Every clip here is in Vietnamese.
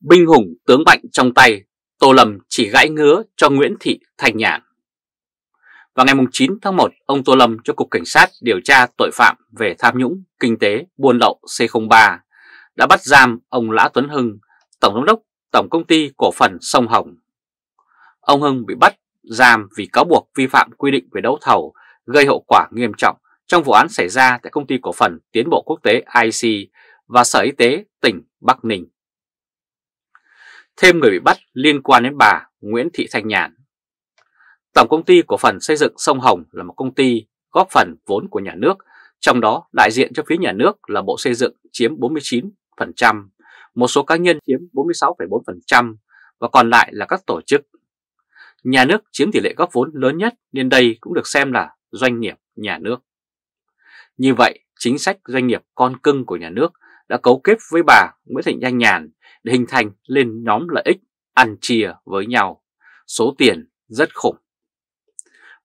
binh hùng tướng mạnh trong tay, Tô Lâm chỉ gãi ngứa cho Nguyễn Thị Thanh Nhàn. Vào ngày 9 tháng 1, ông Tô Lâm cho Cục Cảnh sát điều tra tội phạm về tham nhũng, kinh tế, buôn lậu C03 đã bắt giam ông Lã Tuấn Hưng, Tổng Giám đốc Tổng Công ty Cổ phần Sông Hồng. Ông Hưng bị bắt giam vì cáo buộc vi phạm quy định về đấu thầu gây hậu quả nghiêm trọng trong vụ án xảy ra tại Công ty Cổ phần Tiến bộ Quốc tế IC và Sở Y tế tỉnh Bắc Ninh. Thêm người bị bắt liên quan đến bà Nguyễn Thị Thanh Nhàn. Tổng công ty cổ phần xây dựng Sông Hồng là một công ty góp phần vốn của nhà nước, trong đó đại diện cho phía nhà nước là Bộ Xây dựng chiếm 49%, một số cá nhân chiếm 46,4% và còn lại là các tổ chức. Nhà nước chiếm tỷ lệ góp vốn lớn nhất nên đây cũng được xem là doanh nghiệp nhà nước. Như vậy, chính sách doanh nghiệp con cưng của nhà nước đã cấu kết với bà Nguyễn Thị Thanh Nhàn để hình thành lên nhóm lợi ích ăn chia với nhau. Số tiền rất khủng.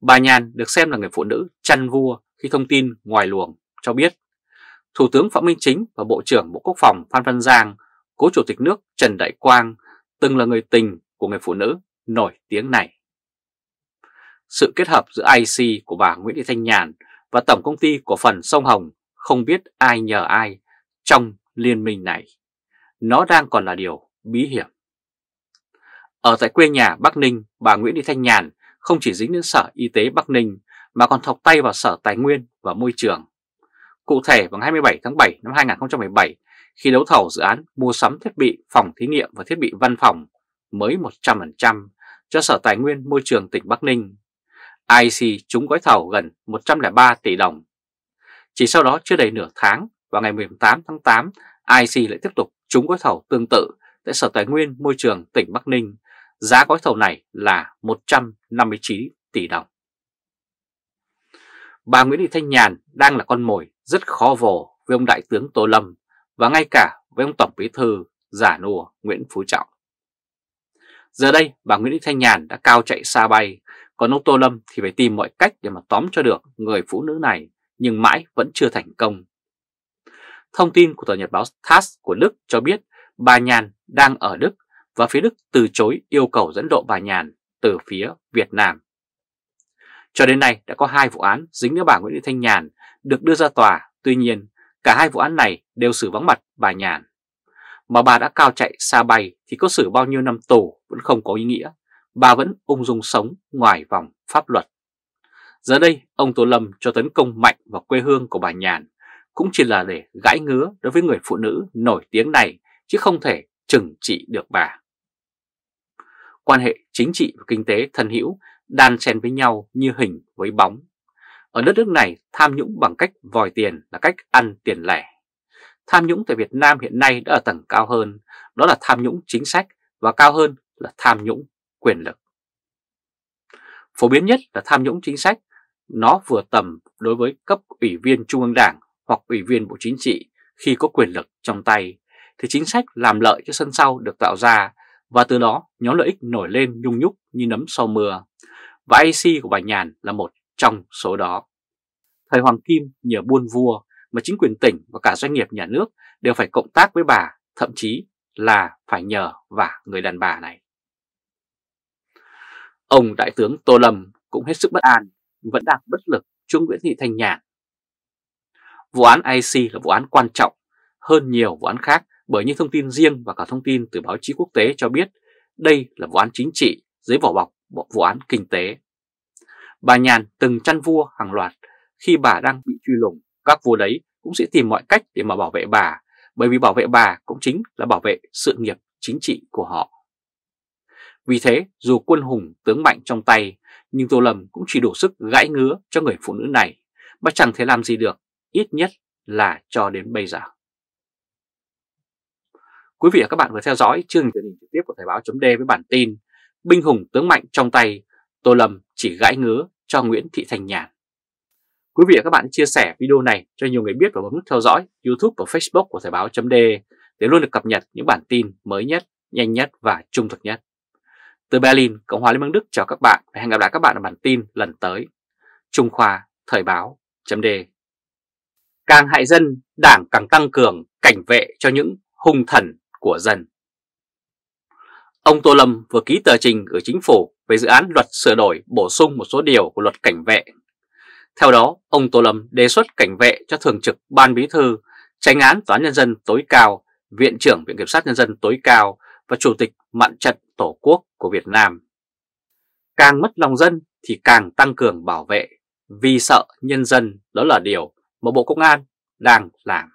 Bà Nhàn được xem là người phụ nữ chăn vua khi thông tin ngoài luồng cho biết Thủ tướng Phạm Minh Chính và Bộ trưởng Bộ Quốc phòng Phan Văn Giang, cố Chủ tịch nước Trần Đại Quang từng là người tình của người phụ nữ nổi tiếng này. Sự kết hợp giữa IC của bà Nguyễn Thị Thanh Nhàn và Tổng Công ty Cổ phần Sông Hồng không biết ai nhờ ai trong liên minh này nó đang còn là điều bí hiểm. Ở tại quê nhà Bắc Ninh, bà Nguyễn Thị Thanh Nhàn không chỉ dính đến Sở Y tế Bắc Ninh mà còn thọc tay vào Sở Tài nguyên và Môi trường. Cụ thể, vào 27 tháng 7 năm 2017, khi đấu thầu dự án mua sắm thiết bị phòng thí nghiệm và thiết bị văn phòng mới 100% cho Sở Tài nguyên Môi trường tỉnh Bắc Ninh, IC trúng gói thầu gần 103 tỷ đồng. Chỉ sau đó chưa đầy nửa tháng, vào ngày 18 tháng 8, IC lại tiếp tục trúng gói thầu tương tự tại Sở Tài nguyên Môi trường tỉnh Bắc Ninh. Giá gói thầu này là 159 tỷ đồng. Bà Nguyễn Thị Thanh Nhàn đang là con mồi rất khó vồ với ông Đại tướng Tô Lâm và ngay cả với ông Tổng Bí Thư giả nùa Nguyễn Phú Trọng. Giờ đây bà Nguyễn Thị Thanh Nhàn đã cao chạy xa bay, còn ông Tô Lâm thì phải tìm mọi cách để mà tóm cho được người phụ nữ này nhưng mãi vẫn chưa thành công Thông tin của tờ nhật báo TASS của Đức cho biết bà Nhàn đang ở Đức và phía Đức từ chối yêu cầu dẫn độ bà Nhàn từ phía Việt Nam. Cho đến nay đã có hai vụ án dính đến bà Nguyễn Thị Thanh Nhàn được đưa ra tòa, tuy nhiên cả hai vụ án này đều xử vắng mặt bà Nhàn. Mà bà đã cao chạy xa bay thì có xử bao nhiêu năm tù vẫn không có ý nghĩa, bà vẫn ung dung sống ngoài vòng pháp luật. Giờ đây, ông Tô Lâm cho tấn công mạnh vào quê hương của bà Nhàn cũng chỉ là để gãi ngứa đối với người phụ nữ nổi tiếng này chứ không thể trừng trị được bà. Quan hệ chính trị và kinh tế thân hữu đan xen với nhau như hình với bóng. Ở đất nước này, tham nhũng bằng cách vòi tiền là cách ăn tiền lẻ. Tham nhũng tại Việt Nam hiện nay đã ở tầng cao hơn, đó là tham nhũng chính sách và cao hơn là tham nhũng quyền lực. Phổ biến nhất là tham nhũng chính sách, nó vừa tầm đối với cấp ủy viên Trung ương Đảng hoặc Ủy viên Bộ Chính trị khi có quyền lực trong tay, thì chính sách làm lợi cho sân sau được tạo ra và từ đó nhóm lợi ích nổi lên nhung nhúc như nấm sau mưa. Và IC của bà Nhàn là một trong số đó. Thời Hoàng Kim nhờ buôn vua mà chính quyền tỉnh và cả doanh nghiệp nhà nước đều phải cộng tác với bà, thậm chí là phải nhờ vả người đàn bà này. Ông Đại tướng Tô Lâm cũng hết sức bất an, vẫn đang bất lực trước Nguyễn Thị Thanh Nhàn vụ án IC là vụ án quan trọng hơn nhiều vụ án khác bởi những thông tin riêng và cả thông tin từ báo chí quốc tế cho biết đây là vụ án chính trị dưới vỏ bọc vụ án kinh tế. Bà Nhàn từng chăn vua hàng loạt khi bà đang bị truy lùng, các vua đấy cũng sẽ tìm mọi cách để mà bảo vệ bà bởi vì bảo vệ bà cũng chính là bảo vệ sự nghiệp chính trị của họ. Vì thế, dù quân hùng tướng mạnh trong tay, nhưng Tô Lâm cũng chỉ đủ sức gãi ngứa cho người phụ nữ này, mà chẳng thể làm gì được ít nhất là cho đến bây giờ. Quý vị và các bạn vừa theo dõi chương trình trực tiếp của Thời báo chấm với bản tin Binh hùng tướng mạnh trong tay, Tô Lâm chỉ gãi ngứa cho Nguyễn Thị Thành Nhàn. Quý vị và các bạn chia sẻ video này cho nhiều người biết và bấm nút theo dõi YouTube và Facebook của Thời báo chấm để luôn được cập nhật những bản tin mới nhất, nhanh nhất và trung thực nhất. Từ Berlin, Cộng hòa Liên bang Đức chào các bạn và hẹn gặp lại các bạn ở bản tin lần tới. Trung Khoa Thời báo chấm Càng hại dân, đảng càng tăng cường cảnh vệ cho những hung thần của dân. Ông Tô Lâm vừa ký tờ trình gửi chính phủ về dự án luật sửa đổi bổ sung một số điều của luật cảnh vệ. Theo đó, ông Tô Lâm đề xuất cảnh vệ cho thường trực ban bí thư, tránh án tòa nhân dân tối cao, viện trưởng viện kiểm sát nhân dân tối cao và chủ tịch mạn trận tổ quốc của Việt Nam. Càng mất lòng dân thì càng tăng cường bảo vệ, vì sợ nhân dân đó là điều mà Bộ Công an đang làm.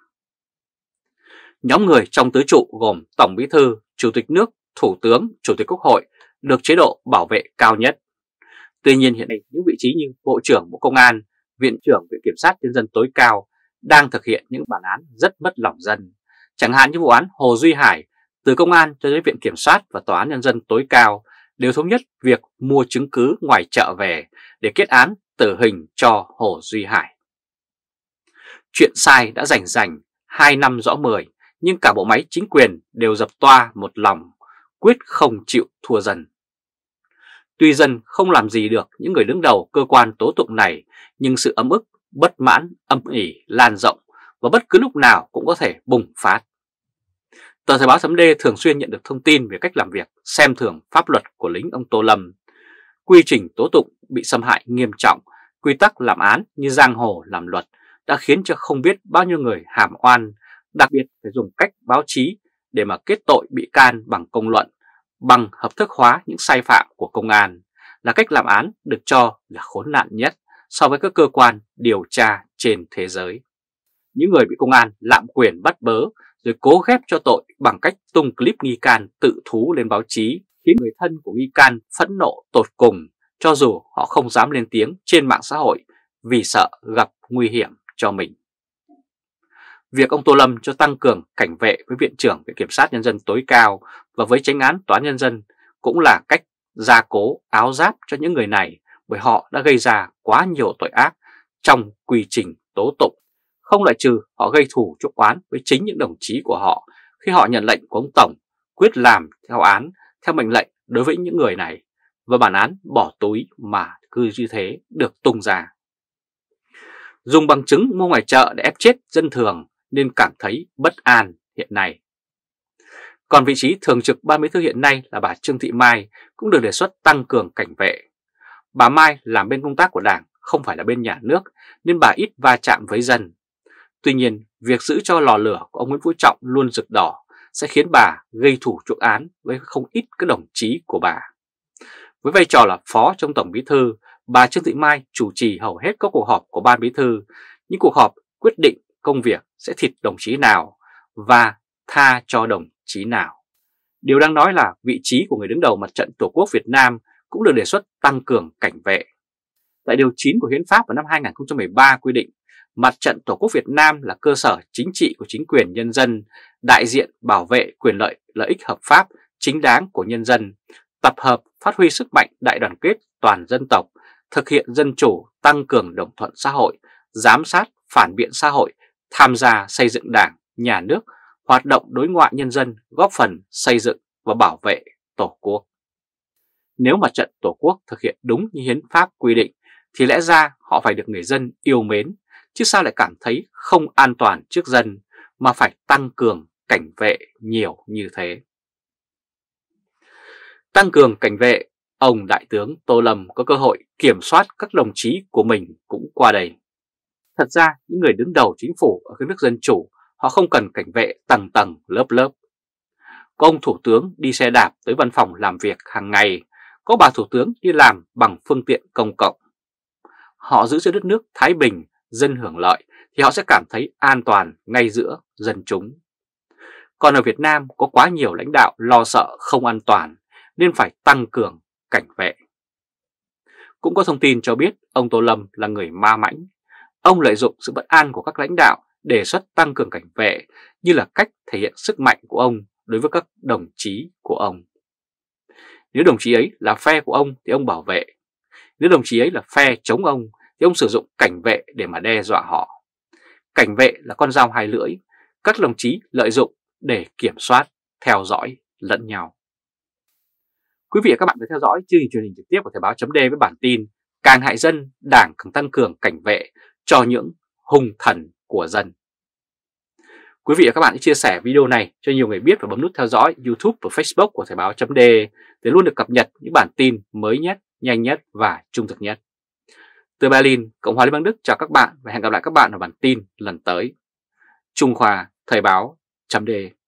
Nhóm người trong tứ trụ gồm Tổng Bí Thư, Chủ tịch nước, Thủ tướng, Chủ tịch Quốc hội được chế độ bảo vệ cao nhất. Tuy nhiên hiện nay những vị trí như Bộ trưởng Bộ Công an, Viện trưởng Viện Kiểm sát Nhân dân tối cao đang thực hiện những bản án rất mất lòng dân. Chẳng hạn như vụ án Hồ Duy Hải, từ Công an cho đến Viện Kiểm sát và Tòa án Nhân dân tối cao đều thống nhất việc mua chứng cứ ngoài chợ về để kết án tử hình cho Hồ Duy Hải. Chuyện sai đã rảnh rảnh hai năm rõ mười, nhưng cả bộ máy chính quyền đều dập toa một lòng, quyết không chịu thua dần. Tuy dân không làm gì được những người đứng đầu cơ quan tố tụng này, nhưng sự ấm ức, bất mãn, âm ỉ lan rộng và bất cứ lúc nào cũng có thể bùng phát. Tờ Thời báo Sấm D thường xuyên nhận được thông tin về cách làm việc xem thường pháp luật của lính ông Tô Lâm. Quy trình tố tụng bị xâm hại nghiêm trọng, quy tắc làm án như giang hồ làm luật đã khiến cho không biết bao nhiêu người hàm oan, đặc biệt phải dùng cách báo chí để mà kết tội bị can bằng công luận, bằng hợp thức hóa những sai phạm của công an, là cách làm án được cho là khốn nạn nhất so với các cơ quan điều tra trên thế giới. Những người bị công an lạm quyền bắt bớ rồi cố ghép cho tội bằng cách tung clip nghi can tự thú lên báo chí khiến người thân của nghi can phẫn nộ tột cùng cho dù họ không dám lên tiếng trên mạng xã hội vì sợ gặp nguy hiểm cho mình. Việc ông Tô Lâm cho tăng cường cảnh vệ với Viện trưởng Viện Kiểm sát Nhân dân tối cao và với tránh án Tòa Nhân dân cũng là cách gia cố áo giáp cho những người này bởi họ đã gây ra quá nhiều tội ác trong quy trình tố tụng. Không loại trừ họ gây thù chuốc oán với chính những đồng chí của họ khi họ nhận lệnh của ông Tổng quyết làm theo án, theo mệnh lệnh đối với những người này và bản án bỏ túi mà cứ như thế được tung ra dùng bằng chứng mua ngoài chợ để ép chết dân thường nên cảm thấy bất an hiện nay. Còn vị trí thường trực ban bí thư hiện nay là bà Trương Thị Mai cũng được đề xuất tăng cường cảnh vệ. Bà Mai làm bên công tác của Đảng, không phải là bên nhà nước nên bà ít va chạm với dân. Tuy nhiên, việc giữ cho lò lửa của ông Nguyễn Phú Trọng luôn rực đỏ sẽ khiến bà gây thủ chuộc án với không ít các đồng chí của bà. Với vai trò là phó trong Tổng Bí Thư, bà Trương Thị Mai chủ trì hầu hết các cuộc họp của Ban Bí Thư, những cuộc họp quyết định công việc sẽ thịt đồng chí nào và tha cho đồng chí nào. Điều đang nói là vị trí của người đứng đầu mặt trận Tổ quốc Việt Nam cũng được đề xuất tăng cường cảnh vệ. Tại Điều 9 của Hiến pháp vào năm 2013 quy định, mặt trận Tổ quốc Việt Nam là cơ sở chính trị của chính quyền nhân dân, đại diện bảo vệ quyền lợi lợi ích hợp pháp chính đáng của nhân dân, tập hợp phát huy sức mạnh đại đoàn kết toàn dân tộc thực hiện dân chủ, tăng cường đồng thuận xã hội, giám sát, phản biện xã hội, tham gia xây dựng đảng, nhà nước, hoạt động đối ngoại nhân dân góp phần xây dựng và bảo vệ Tổ quốc. Nếu mặt trận Tổ quốc thực hiện đúng như hiến pháp quy định thì lẽ ra họ phải được người dân yêu mến, chứ sao lại cảm thấy không an toàn trước dân mà phải tăng cường cảnh vệ nhiều như thế. Tăng cường cảnh vệ ông Đại tướng Tô Lâm có cơ hội kiểm soát các đồng chí của mình cũng qua đây. Thật ra, những người đứng đầu chính phủ ở các nước dân chủ, họ không cần cảnh vệ tầng tầng lớp lớp. Có ông Thủ tướng đi xe đạp tới văn phòng làm việc hàng ngày, có bà Thủ tướng đi làm bằng phương tiện công cộng. Họ giữ cho đất nước Thái Bình, dân hưởng lợi, thì họ sẽ cảm thấy an toàn ngay giữa dân chúng. Còn ở Việt Nam có quá nhiều lãnh đạo lo sợ không an toàn, nên phải tăng cường cảnh vệ. Cũng có thông tin cho biết ông Tô Lâm là người ma mãnh. Ông lợi dụng sự bất an của các lãnh đạo đề xuất tăng cường cảnh vệ như là cách thể hiện sức mạnh của ông đối với các đồng chí của ông. Nếu đồng chí ấy là phe của ông thì ông bảo vệ. Nếu đồng chí ấy là phe chống ông thì ông sử dụng cảnh vệ để mà đe dọa họ. Cảnh vệ là con dao hai lưỡi, các đồng chí lợi dụng để kiểm soát, theo dõi lẫn nhau. Quý vị và các bạn vừa theo dõi chương trình truyền hình trực tiếp của Thời báo chấm với bản tin Càng hại dân, Đảng càng tăng cường cảnh vệ cho những hung thần của dân. Quý vị và các bạn hãy chia sẻ video này cho nhiều người biết và bấm nút theo dõi YouTube và Facebook của Thời báo chấm để luôn được cập nhật những bản tin mới nhất, nhanh nhất và trung thực nhất. Từ Berlin, Cộng hòa Liên bang Đức chào các bạn và hẹn gặp lại các bạn ở bản tin lần tới. Trung Khoa Thời báo chấm